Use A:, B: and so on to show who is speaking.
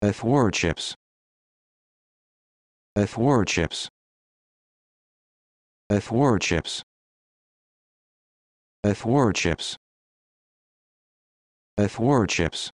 A: athwartships athwartships athwartships athwartships athwartships